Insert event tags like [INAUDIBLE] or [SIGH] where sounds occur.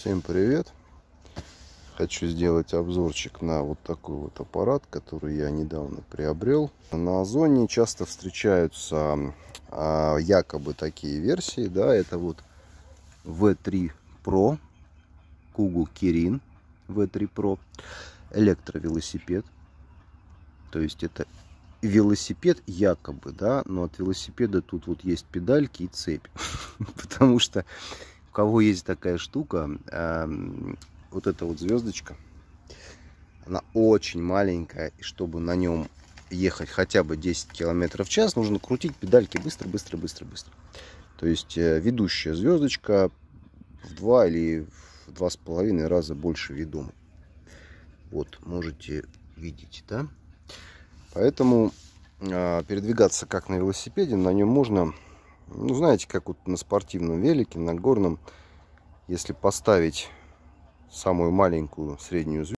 Всем привет! Хочу сделать обзорчик на вот такой вот аппарат, который я недавно приобрел. На Озоне часто встречаются а, якобы такие версии, да, это вот V3 Pro, Кугу Кирин V3 Pro, электровелосипед, то есть это велосипед якобы, да, но от велосипеда тут вот есть педальки и цепь, [LAUGHS] потому что у кого есть такая штука, э, вот эта вот звездочка, она очень маленькая, и чтобы на нем ехать хотя бы 10 километров в час, нужно крутить педальки быстро, быстро, быстро, быстро. То есть э, ведущая звездочка в два или в два с половиной раза больше ведомой. Вот, можете видеть, да? Поэтому э, передвигаться как на велосипеде, на нем можно ну, знаете, как вот на спортивном велике, на горном, если поставить самую маленькую среднюю звезду,